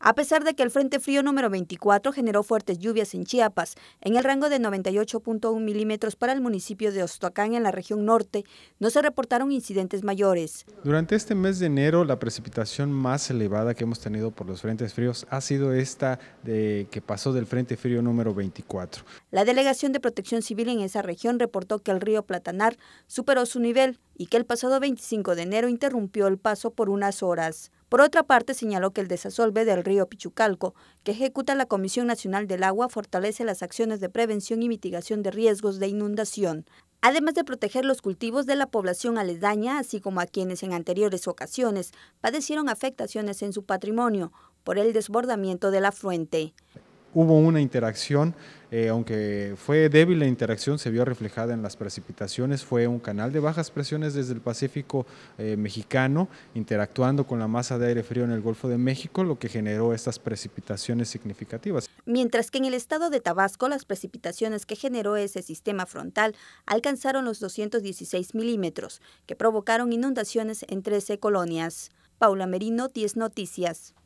A pesar de que el Frente Frío número 24 generó fuertes lluvias en Chiapas, en el rango de 98.1 milímetros para el municipio de Ostoacán en la región norte, no se reportaron incidentes mayores. Durante este mes de enero, la precipitación más elevada que hemos tenido por los frentes fríos ha sido esta de que pasó del Frente Frío número 24. La Delegación de Protección Civil en esa región reportó que el río Platanar superó su nivel, y que el pasado 25 de enero interrumpió el paso por unas horas. Por otra parte, señaló que el desasolve del río Pichucalco, que ejecuta la Comisión Nacional del Agua, fortalece las acciones de prevención y mitigación de riesgos de inundación, además de proteger los cultivos de la población aledaña, así como a quienes en anteriores ocasiones padecieron afectaciones en su patrimonio por el desbordamiento de la fuente hubo una interacción, eh, aunque fue débil la interacción, se vio reflejada en las precipitaciones, fue un canal de bajas presiones desde el Pacífico eh, mexicano, interactuando con la masa de aire frío en el Golfo de México, lo que generó estas precipitaciones significativas. Mientras que en el estado de Tabasco, las precipitaciones que generó ese sistema frontal alcanzaron los 216 milímetros, que provocaron inundaciones en 13 colonias. Paula Merino, 10 Noticias.